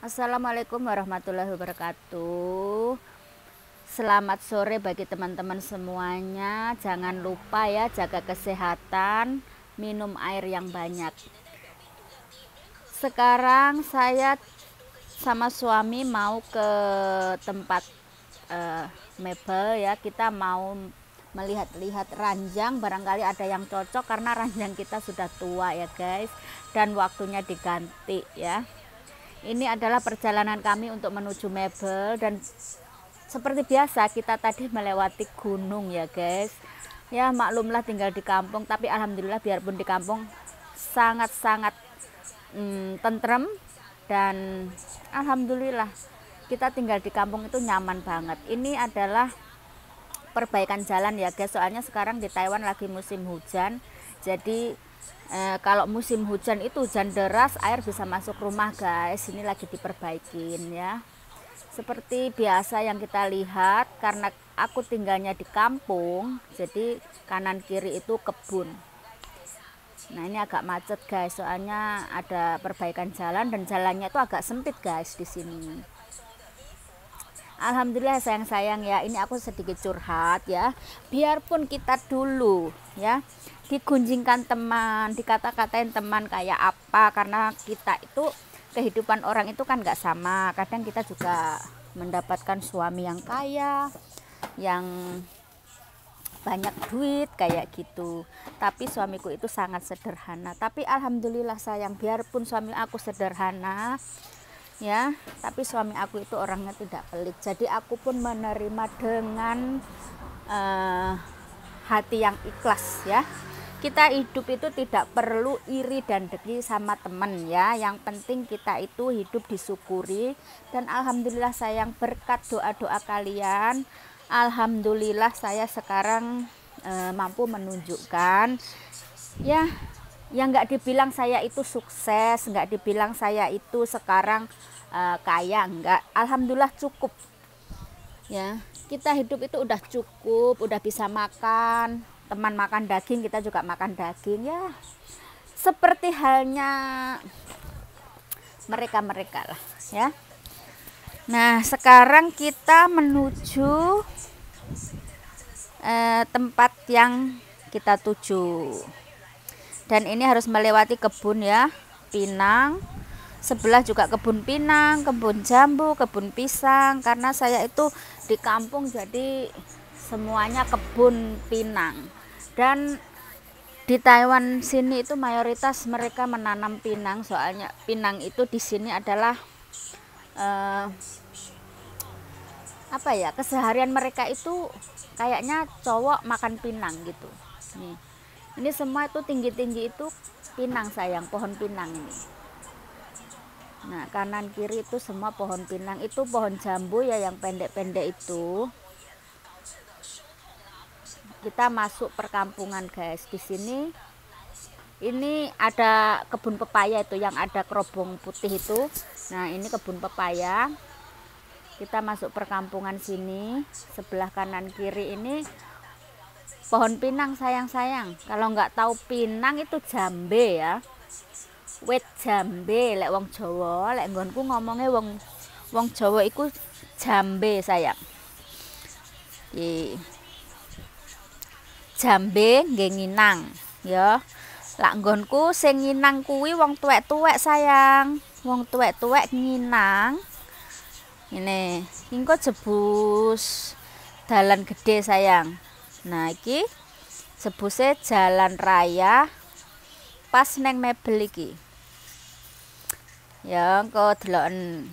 Assalamualaikum warahmatullahi wabarakatuh. Selamat sore bagi teman-teman semuanya. Jangan lupa ya jaga kesehatan, minum air yang banyak. Sekarang saya sama suami mau ke tempat uh, mebel ya. Kita mau melihat-lihat ranjang barangkali ada yang cocok karena ranjang kita sudah tua ya guys dan waktunya diganti ya ini adalah perjalanan kami untuk menuju Mebel dan seperti biasa kita tadi melewati gunung ya guys ya maklumlah tinggal di kampung tapi alhamdulillah biarpun di kampung sangat-sangat hmm, tentrem dan alhamdulillah kita tinggal di kampung itu nyaman banget ini adalah perbaikan jalan ya guys soalnya sekarang di Taiwan lagi musim hujan jadi E, kalau musim hujan itu hujan deras air bisa masuk rumah guys ini lagi diperbaikin ya seperti biasa yang kita lihat karena aku tinggalnya di kampung jadi kanan kiri itu kebun nah ini agak macet guys soalnya ada perbaikan jalan dan jalannya itu agak sempit guys di sini Alhamdulillah sayang-sayang ya ini aku sedikit curhat ya biarpun kita dulu ya digunjingkan teman dikata-katain teman kayak apa karena kita itu kehidupan orang itu kan nggak sama kadang kita juga mendapatkan suami yang kaya yang banyak duit kayak gitu tapi suamiku itu sangat sederhana tapi alhamdulillah sayang biarpun suami aku sederhana ya tapi suami aku itu orangnya tidak pelit jadi aku pun menerima dengan uh, hati yang ikhlas ya kita hidup itu tidak perlu iri dan dengki sama teman ya yang penting kita itu hidup disyukuri dan alhamdulillah sayang berkat doa-doa kalian alhamdulillah saya sekarang uh, mampu menunjukkan ya yang nggak dibilang saya itu sukses nggak dibilang saya itu sekarang uh, kaya nggak alhamdulillah cukup ya kita hidup itu udah cukup udah bisa makan teman makan daging kita juga makan daging ya seperti halnya mereka-mereka lah ya Nah sekarang kita menuju eh, tempat yang kita tuju dan ini harus melewati kebun ya pinang sebelah juga kebun pinang kebun jambu kebun pisang karena saya itu di kampung jadi semuanya kebun pinang dan di Taiwan sini itu mayoritas mereka menanam pinang soalnya pinang itu di sini adalah eh, apa ya keseharian mereka itu kayaknya cowok makan pinang gitu nih ini semua itu tinggi-tinggi itu pinang sayang pohon pinang ini nah kanan kiri itu semua pohon pinang itu pohon jambu ya yang pendek-pendek itu kita masuk perkampungan guys di sini ini ada kebun pepaya itu yang ada kerobong putih itu nah ini kebun pepaya kita masuk perkampungan sini sebelah kanan kiri ini pohon pinang sayang-sayang kalau nggak tahu pinang itu jambe ya wet jambe lek wong Jawa lek nggonku ngomongnya wong wong Jawa iku jambe sayang Ye. jambe nginang ya lak nggonku sing nginang kuwi wong tuwek-tuwek sayang wong tuwek-tuwek nginang ini engko jebus dalan gede sayang Nah, iki sebuse jalan raya pas neng mebel iki. Ya, engko deloken.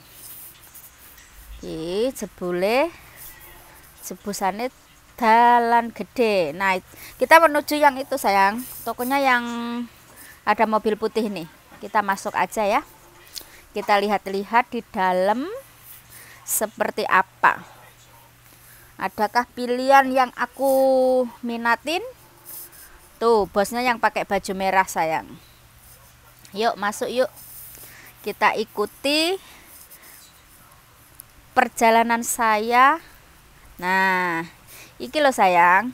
Iki jebule jebusane dalan gede. Nah, kita menuju yang itu sayang. Tokonya yang ada mobil putih nih. Kita masuk aja ya. Kita lihat-lihat di dalam seperti apa adakah pilihan yang aku minatin tuh bosnya yang pakai baju merah sayang yuk masuk yuk kita ikuti perjalanan saya nah iki loh sayang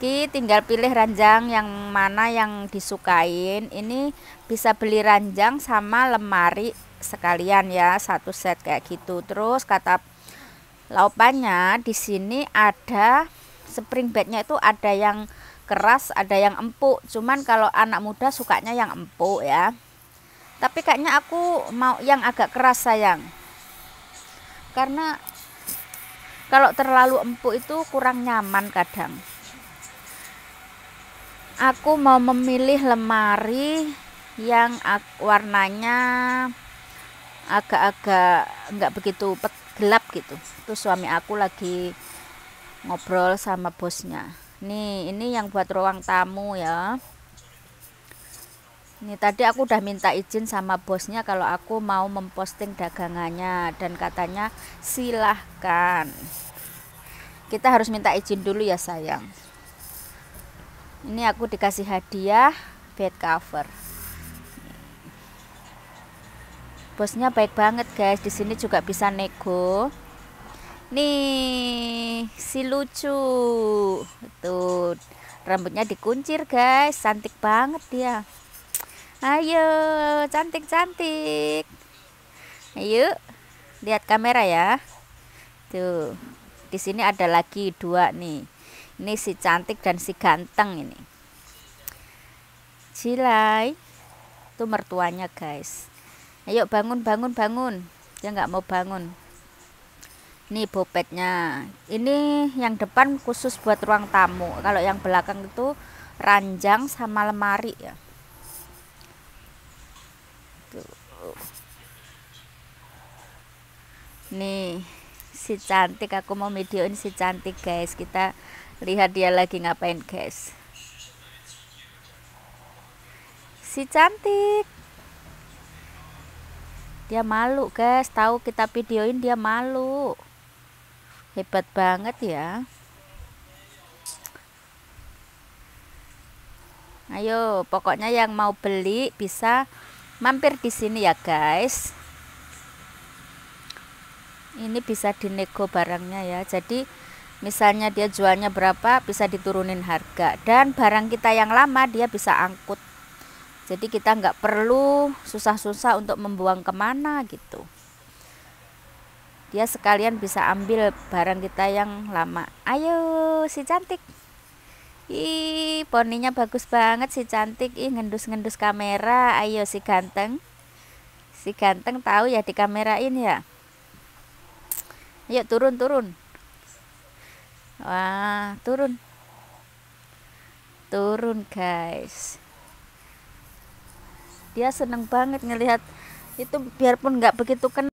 Ki tinggal pilih ranjang yang mana yang disukain. Ini bisa beli ranjang sama lemari sekalian ya, satu set kayak gitu. Terus kata Laupannya di sini ada spring bednya itu ada yang keras, ada yang empuk. Cuman kalau anak muda sukanya yang empuk ya. Tapi kayaknya aku mau yang agak keras sayang. Karena kalau terlalu empuk itu kurang nyaman kadang. Aku mau memilih lemari yang warnanya agak-agak enggak begitu gelap gitu terus suami aku lagi ngobrol sama bosnya nih ini yang buat ruang tamu ya ini tadi aku udah minta izin sama bosnya kalau aku mau memposting dagangannya dan katanya silahkan kita harus minta izin dulu ya sayang ini aku dikasih hadiah bed cover bosnya baik banget guys di sini juga bisa nego nih si lucu tuh rambutnya dikuncir guys cantik banget dia ayo cantik cantik ayo lihat kamera ya tuh di sini ada lagi dua nih ini si cantik dan si ganteng ini Cilai itu mertuanya guys ayo bangun bangun bangun dia nggak mau bangun ini bopetnya ini yang depan khusus buat ruang tamu kalau yang belakang itu ranjang sama lemari ya nih si cantik aku mau videoin si cantik guys kita lihat dia lagi ngapain guys si cantik dia malu guys tahu kita videoin dia malu hebat banget ya ayo pokoknya yang mau beli bisa mampir di sini ya guys ini bisa dinego barangnya ya jadi misalnya dia jualnya berapa bisa diturunin harga dan barang kita yang lama dia bisa angkut jadi kita nggak perlu susah-susah untuk membuang kemana gitu dia sekalian bisa ambil barang kita yang lama ayo si cantik ih poninya bagus banget si cantik ih ngendus-ngendus kamera ayo si ganteng si ganteng tahu ya di kamera ini ya Ayo turun turun wah turun turun guys dia seneng banget ngelihat itu biarpun nggak begitu kenal